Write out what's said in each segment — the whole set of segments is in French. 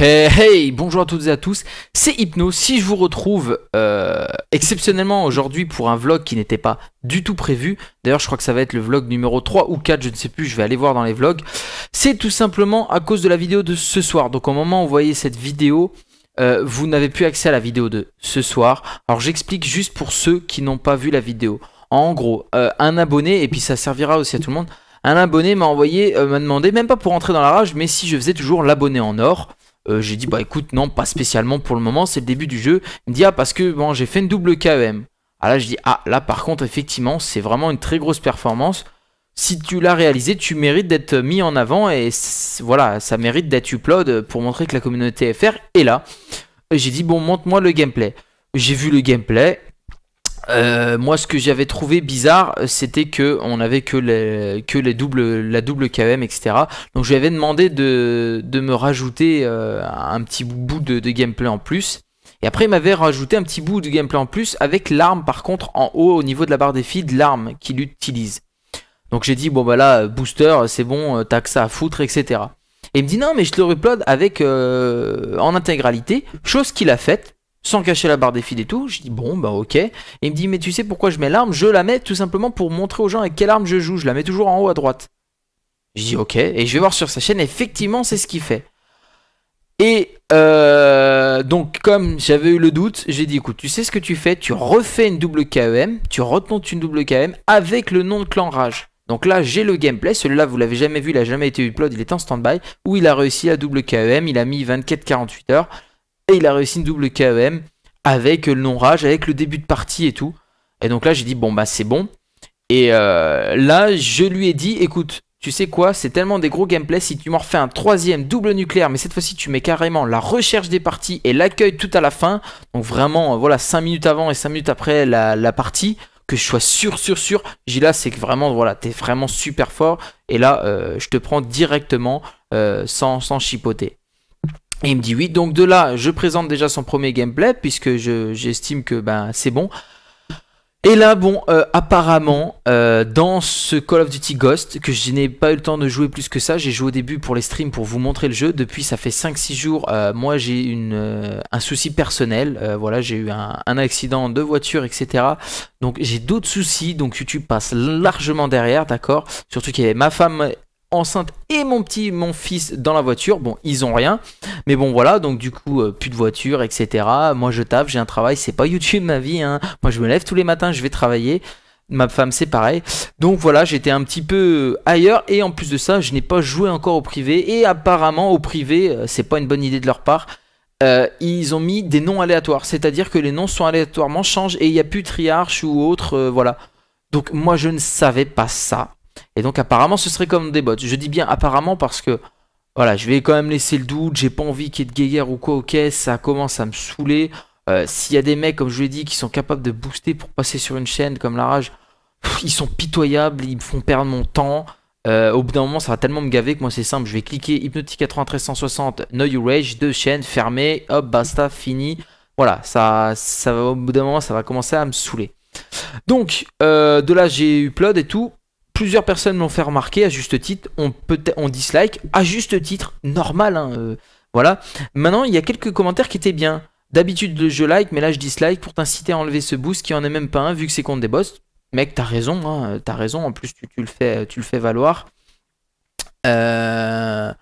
Hey, hey, bonjour à toutes et à tous, c'est Hypno. Si je vous retrouve euh, exceptionnellement aujourd'hui pour un vlog qui n'était pas du tout prévu, d'ailleurs je crois que ça va être le vlog numéro 3 ou 4, je ne sais plus, je vais aller voir dans les vlogs, c'est tout simplement à cause de la vidéo de ce soir. Donc au moment où vous voyez cette vidéo, euh, vous n'avez plus accès à la vidéo de ce soir. Alors j'explique juste pour ceux qui n'ont pas vu la vidéo. En gros, euh, un abonné, et puis ça servira aussi à tout le monde, un abonné m'a envoyé, m'a demandé, même pas pour entrer dans la rage, mais si je faisais toujours l'abonné en or. Euh, j'ai dit bah écoute non pas spécialement pour le moment c'est le début du jeu. Il me dit ah parce que bon j'ai fait une double KEM. Ah là je dis ah là par contre effectivement c'est vraiment une très grosse performance. Si tu l'as réalisé tu mérites d'être mis en avant et voilà ça mérite d'être upload pour montrer que la communauté FR est là. J'ai dit bon montre-moi le gameplay. J'ai vu le gameplay euh, moi, ce que j'avais trouvé bizarre, euh, c'était que on avait que les, que les doubles, la double KM, etc. Donc, je lui avais demandé de, me rajouter euh, un petit bout de, gameplay en plus. Et après, il m'avait rajouté un petit bout de gameplay en plus avec l'arme, par contre, en haut, au niveau de la barre des filles, l'arme qu'il utilise. Donc, j'ai dit, bon, bah là, booster, c'est bon, t'as que ça à foutre, etc. Et il me dit, non, mais je te le avec, en intégralité, chose qu'il a faite sans cacher la barre des fils et tout. Je dis bon bah ok. Et il me dit mais tu sais pourquoi je mets l'arme Je la mets tout simplement pour montrer aux gens avec quelle arme je joue. Je la mets toujours en haut à droite. Je dis ok et je vais voir sur sa chaîne. Effectivement c'est ce qu'il fait. Et euh, donc comme j'avais eu le doute, j'ai dit écoute tu sais ce que tu fais Tu refais une double KEM, tu retentes une double KEM avec le nom de clan Rage. Donc là, j'ai le gameplay. Celui-là, vous l'avez jamais vu, il a jamais été upload, il est en stand-by. Où il a réussi la double KEM, il a mis 24-48 heures. Et il a réussi une double KEM avec le non-rage, avec le début de partie et tout. Et donc là, j'ai dit, bon, bah c'est bon. Et euh, là, je lui ai dit, écoute, tu sais quoi, c'est tellement des gros gameplays, si tu m'en refais un troisième double nucléaire, mais cette fois-ci tu mets carrément la recherche des parties et l'accueil tout à la fin, donc vraiment euh, voilà 5 minutes avant et 5 minutes après la, partie, que je sois sûr, sûr, sûr, j'ai là c'est que vraiment voilà, t'es vraiment super fort, et là euh, je te prends directement sans, sans chipoter. Et il me dit oui. Donc de là, je présente déjà son premier gameplay puisque j'estime que ben, c'est bon. Et là, bon, euh, apparemment, euh, dans ce Call of Duty Ghost, que je n'ai pas eu le temps de jouer plus que ça, j'ai joué au début pour les streams pour vous montrer le jeu. Depuis, ça fait 5-6 jours, euh, moi j'ai une un souci personnel. voilà, j'ai eu un, un, accident de voiture, etc. Donc j'ai d'autres soucis, donc YouTube passe largement derrière, d'accord Surtout qu'il y avait ma femme enceinte et mon petit mon fils dans la voiture. Bon, ils ont rien, mais bon voilà, donc du coup euh, plus de voiture, etc. Moi je tape, j'ai un travail, c'est pas YouTube ma vie. Hein. Moi je me lève tous les matins, je vais travailler. Ma femme c'est pareil. Donc voilà, j'étais un petit peu euh, ailleurs et en plus de ça, je n'ai pas joué encore au privé et apparemment au privé, euh, c'est pas une bonne idée de leur part. ils ont mis des noms aléatoires, c'est-à-dire que les noms sont aléatoirement changés et il n'y a plus triarche ou autre, voilà. Donc moi je ne savais pas ça. Et donc apparemment ce serait comme des bots. Je dis bien apparemment parce que voilà, je vais quand même laisser le doute, j'ai pas envie qu'il y ait de guéguerre ou quoi, ok, ça commence à me saouler. Euh, s'il y a des mecs, comme je l'ai dit, qui sont capables de booster pour passer sur une chaîne comme la rage, ils sont pitoyables, ils me font perdre mon temps. Euh, au bout d'un moment, ça va tellement me gaver que moi c'est simple, je vais cliquer Hypnotique 93160, No You Rage, deux chaînes, fermées, hop, basta, fini. Voilà, ça, ça va, au bout d'un moment, ça va commencer à me saouler. Donc, euh, de là, j'ai upload et tout plusieurs personnes l'ont fait remarquer, à juste titre, on, peut on dislike, à juste titre, normal. Hein, euh, voilà. Maintenant, il y a quelques commentaires qui étaient bien. D'habitude, je like, mais là, je dislike pour t'inciter à enlever ce boost qui en est même pas un, vu que c'est contre des boss. Mec, t'as raison, hein, t'as raison. En plus, tu, le, fais, tu le fais valoir. Euh,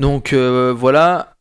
donc, euh, voilà.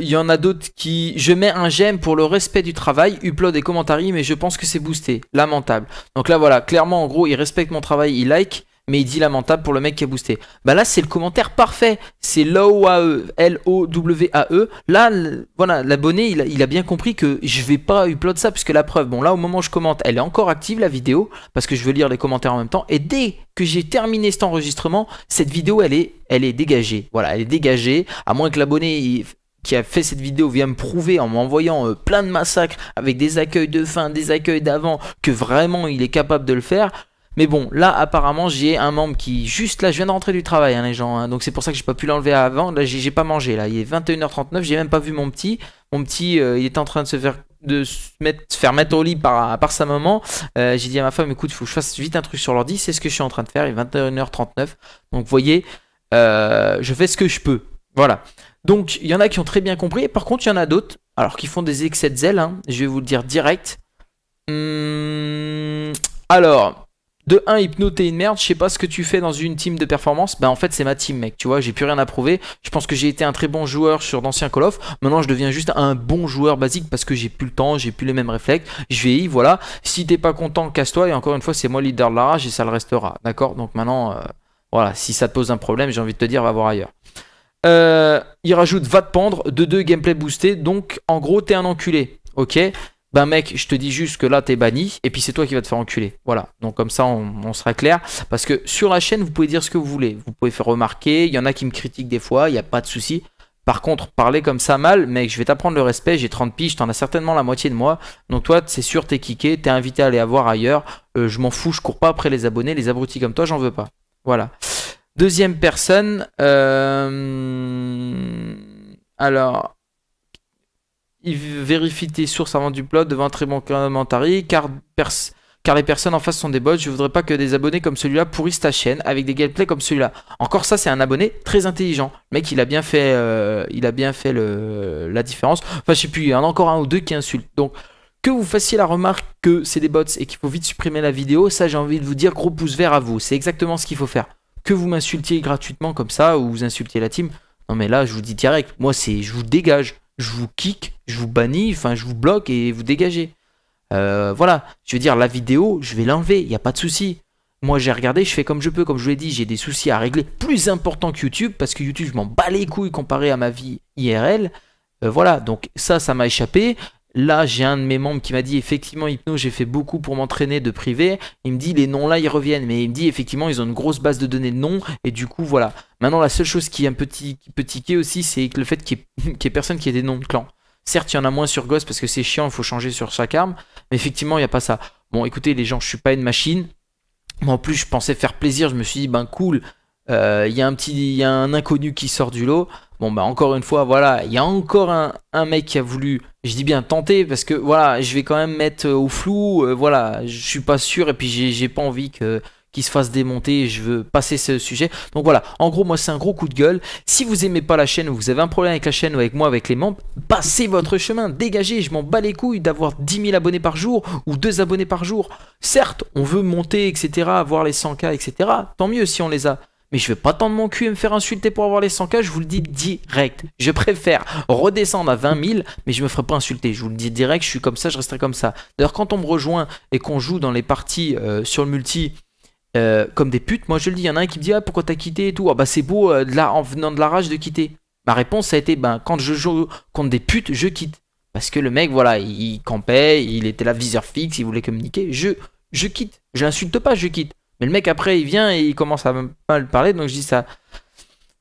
Il y en a d'autres qui... Je mets un j'aime pour le respect du travail, upload et commentaires, mais je pense que c'est boosté. Lamentable. Donc là, voilà. Clairement, en gros, il respecte mon travail, il like mais il dit lamentable pour le mec qui a boosté. Bah là, c'est le commentaire parfait. C'est e L-O-W-A-E. Là, voilà, l'abonné, il, a bien compris que je vais pas upload ça, puisque la preuve, bon, là, au moment où je commente, elle est encore active, la vidéo, parce que je veux lire les commentaires en même temps. Et dès que j'ai terminé cet enregistrement, cette vidéo, elle est, elle est dégagée. Voilà, elle est dégagée, à moins que l'abonné qui a fait cette vidéo vienne me prouver en m'envoyant euh, plein de massacres avec des accueils de fin, des accueils d'avant, que vraiment il est capable de le faire, mais bon, là apparemment j'ai un membre qui juste là, je viens de rentrer du travail hein, les gens, hein. donc c'est pour ça que j'ai pas pu l'enlever avant. Là j'ai pas mangé là, il est 21h39, j'ai même pas vu mon petit. Mon petit, euh, il est en train de se faire de mettre, faire mettre au lit par, par sa maman. Euh, j'ai dit à ma femme, écoute, il faut que je fasse vite un truc sur l'ordi. C'est ce que je suis en train de faire. Il est 21h39. Donc, vous voyez, euh, je fais ce que je peux. Voilà. Donc, il y en a qui ont très bien compris. par contre, il y en a d'autres, alors qui font des excès de zèle. Hein. je vais vous le dire direct. Hum, alors, de 1, Hypno, une merde, je sais pas ce que tu fais dans une team de performance. Bah en fait, c'est ma team, mec. Tu vois, j'ai plus rien à prouver. Je pense que j'ai été un très bon joueur sur d'anciens Call of. Maintenant, je deviens juste un bon joueur basique parce que j'ai plus le temps, j'ai plus les mêmes réflexes. Je vais y, voilà. Si t'es pas content, casse-toi. Et encore une fois, c'est moi leader de la rage et ça le restera. D'accord Donc maintenant, euh, voilà, si ça te pose un problème, j'ai envie de te dire, va voir ailleurs. Euh, il rajoute va te pendre, de deux gameplay boosté, donc en gros t'es un enculé, ok ben mec, je te dis juste que là t'es banni, et puis c'est toi qui vas te faire enculer. Voilà, donc comme ça on, sera clair. Parce que sur la chaîne, vous pouvez dire ce que vous voulez, vous pouvez faire remarquer, il y en a qui me critiquent des fois, il n'y a pas de souci. Par contre, parler comme ça mal, mec, je vais t'apprendre le respect, j'ai 30 piges, t'en as certainement la moitié de moi. Donc toi, c'est sûr, t'es kické, t'es invité à aller avoir ailleurs. Euh, je m'en fous, je cours pas après les abonnés, les abrutis comme toi, j'en veux pas. Voilà. Deuxième personne. Euh... Alors, vérifie tes sources avant du plot devant un très bon commentary car, car les personnes en face sont des bots. Je voudrais pas que des abonnés comme celui-là pourrissent ta chaîne avec des gameplays comme celui-là. Encore ça, c'est un abonné très intelligent. Le mec, il a bien fait, euh, il a bien fait la différence. Enfin, je sais plus, il y en a encore un ou deux qui insultent. Donc, que vous fassiez la remarque que c'est des bots et qu'il faut vite supprimer la vidéo, ça, j'ai envie de vous dire gros pouce vert à vous. C'est exactement ce qu'il faut faire. Que vous m'insultiez gratuitement comme ça ou vous insultiez la team. Non mais là, je vous dis direct, moi c'est je vous dégage je vous kick, je vous bannis, enfin je vous bloque et vous dégagez. Euh, voilà, je veux dire, la vidéo, je vais l'enlever, il n'y a pas de souci. Moi, j'ai regardé, je fais comme je peux, comme je vous l'ai dit, j'ai des soucis à régler plus importants que YouTube, parce que YouTube, je m'en bats les couilles comparé à ma vie IRL. Euh, voilà, donc ça, ça m'a échappé. Là, j'ai un de mes membres qui m'a dit effectivement, Hypno, j'ai fait beaucoup pour m'entraîner de privé. Il me dit les noms là, ils reviennent, mais il me dit effectivement, ils ont une grosse base de données de noms et du coup, voilà. Maintenant, la seule chose qui est un petit, petit tiquer aussi, c'est le fait qu'il n'y ait, personne qui ait des noms de clan. Certes, il y en a moins sur Ghost parce que c'est chiant, il faut changer sur chaque arme, mais effectivement, il n'y a pas ça. Bon, écoutez, les gens, je suis pas une machine. Moi, en plus, je pensais faire plaisir, je me suis dit, ben cool, euh, il y, a un petit, y a un inconnu qui sort du lot. Bon, bah encore une fois, voilà, il y a encore un, mec qui a voulu, je dis bien tenter, parce que voilà, je vais quand même mettre euh, au flou, euh, voilà, je suis pas sûr, et puis j'ai pas envie que qu'il se fasse démonter je veux passer ce sujet. Donc voilà, en gros moi c'est un gros coup de gueule. Si vous aimez pas la chaîne ou vous avez un problème avec la chaîne ou avec moi, avec les membres, passez votre chemin, dégagez, je m'en bats les couilles d'avoir 10 000 abonnés par jour ou 2 abonnés par jour. Certes, on veut monter, etc., avoir les 100K, etc. Tant mieux si on les a mais je vais pas tendre mon cul et me faire insulter pour avoir les 100K, je vous le dis direct. Je préfère redescendre à 20 000, mais je me ferai pas insulter. Je vous le dis direct, je suis comme ça, je resterai comme ça. D'ailleurs, quand on me rejoint et qu'on joue dans les parties euh, sur le multi, euh, comme des putes, moi je le dis, il y en a un qui me dit Ah, pourquoi t'as quitté et tout Ah, bah c'est beau, euh, de en venant de la rage de quitter. Ma réponse, a été Ben, quand je joue contre des putes, je quitte. Parce que le mec, voilà, il, campait, il était là viseur fixe, il voulait communiquer. Je, je quitte. Je l'insulte pas, je quitte. Mais le mec, après, il vient et il commence à mal parler. Donc, je dis ça.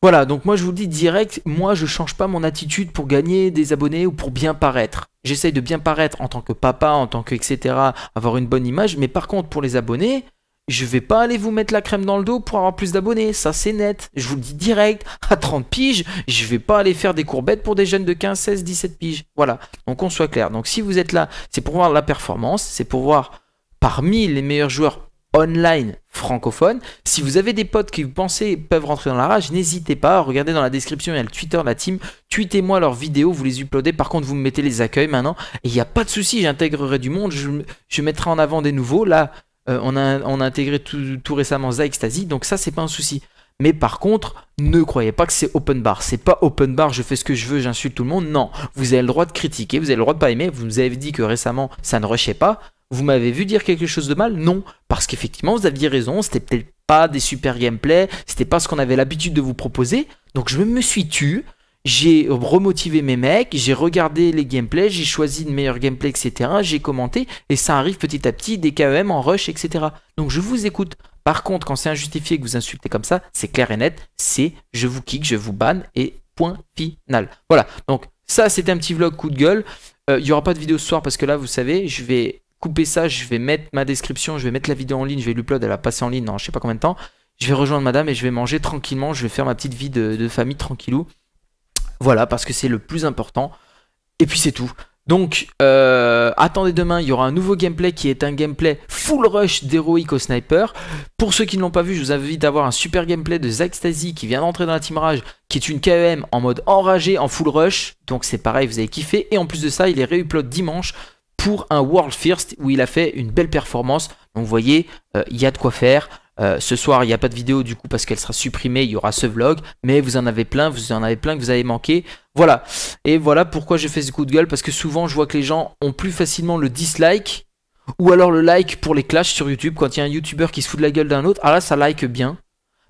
Voilà, donc moi je vous dis direct, moi je change pas mon attitude pour gagner des abonnés ou pour bien paraître. J'essaye de bien paraître en tant que papa, en tant que etc., avoir une bonne image, mais par contre pour les abonnés, je vais pas aller vous mettre la crème dans le dos pour avoir plus d'abonnés, ça c'est net. Je vous le dis direct, à 30 piges, je vais pas aller faire des courbettes pour des jeunes de 15, 16, 17 piges. Voilà, donc on soit clair. Donc si vous êtes là, c'est pour voir la performance, c'est pour voir parmi les meilleurs joueurs online francophone. Si vous avez des potes qui vous pensez peuvent rentrer dans la rage, n'hésitez pas, regardez dans la description, il y a le Twitter de la team, tweetez-moi leurs vidéos, vous les uploadez, par contre vous me mettez les accueils maintenant, et il n'y a pas de souci, j'intégrerai du monde, je, mettrai en avant des nouveaux, là euh, on, a, intégré tout, récemment Zystasy, donc ça c'est pas un souci. Mais par contre, ne croyez pas que c'est open bar. C'est pas open bar, je fais ce que je veux, j'insulte tout le monde. Non, vous avez le droit de critiquer, vous avez le droit de pas aimer. Vous nous avez dit que récemment, ça ne rushait pas. Vous m'avez vu dire quelque chose de mal Non, parce qu'effectivement, vous aviez raison, c'était peut-être pas des super gameplay c'était pas ce qu'on avait l'habitude de vous proposer. Donc je me suis tu, j'ai remotivé mes mecs, j'ai regardé les gameplays, j'ai choisi de meilleurs gameplays, etc. J'ai commenté, et ça arrive petit à petit, des KEM en rush, etc. Donc je vous écoute. Par contre, quand c'est injustifié que vous insultez comme ça, c'est clair et net, c'est je vous kick, je vous banne et point final. Voilà, donc ça c'était un petit vlog coup de gueule. Euh, il n'y aura pas de vidéo ce soir parce que là, vous savez, je vais couper ça, je vais mettre ma description, je vais mettre la vidéo en ligne, je vais l'upload, elle va passer en ligne dans je sais pas combien de temps. Je vais rejoindre madame et je vais manger tranquillement, je vais faire ma petite vie de, famille tranquillou. Voilà, parce que c'est le plus important. Et puis c'est tout. Donc, euh, attendez demain, il y aura un nouveau gameplay qui est un gameplay full rush d'héroïque au sniper. Pour ceux qui ne l'ont pas vu, je vous invite à voir un super gameplay de Zack qui vient d'entrer dans la Team Rage, qui est une KEM en mode enragé en full rush. Donc c'est pareil, vous avez kiffé. Et en plus de ça, il est réupload dimanche pour un World First où il a fait une belle performance. Donc vous voyez, euh, il y a de quoi faire. Euh, ce soir, il n'y a pas de vidéo du coup parce qu'elle sera supprimée, il y aura ce vlog, mais vous en avez plein, vous en avez plein que vous avez manqué. Voilà. Et voilà pourquoi j'ai fait ce coup de gueule parce que souvent je vois que les gens ont plus facilement le dislike ou alors le like pour les clashs sur YouTube, quand il y a un YouTuber qui se fout de la gueule d'un autre, ah là ça like bien.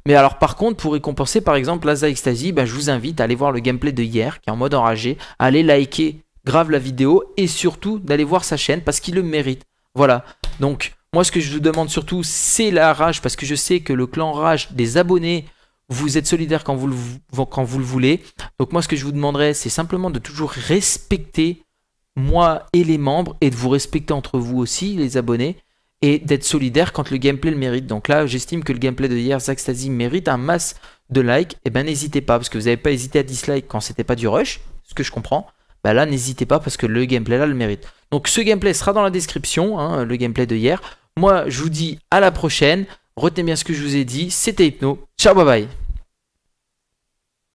Mais alors par contre, pour récompenser par exemple Laza Ecstasy, bah, je vous invite à aller voir le gameplay de hier, qui est en mode enragé, à aller liker grave la vidéo et surtout d'aller voir sa chaîne parce qu'il le mérite. Voilà. Donc moi ce que je vous demande surtout c'est la rage parce que je sais que le clan rage des abonnés vous êtes solidaires quand vous, quand vous le voulez. Donc moi, ce que je vous demanderais, c'est simplement de toujours respecter moi et les membres, et de vous respecter entre vous aussi, les abonnés, et d'être solidaire quand le gameplay le mérite. Donc là, j'estime que le gameplay de hier, Zaxtasy, mérite un masse de likes. Et eh ben n'hésitez pas, parce que vous n'avez pas hésité à dislike quand c'était pas du rush, ce que je comprends. Bah là, n'hésitez pas, parce que le gameplay là le mérite. Donc ce gameplay sera dans la description, hein, le gameplay de hier. Moi, je vous dis à la prochaine. Retenez bien ce que je vous ai dit. C'était Hypno. Ciao, bye bye.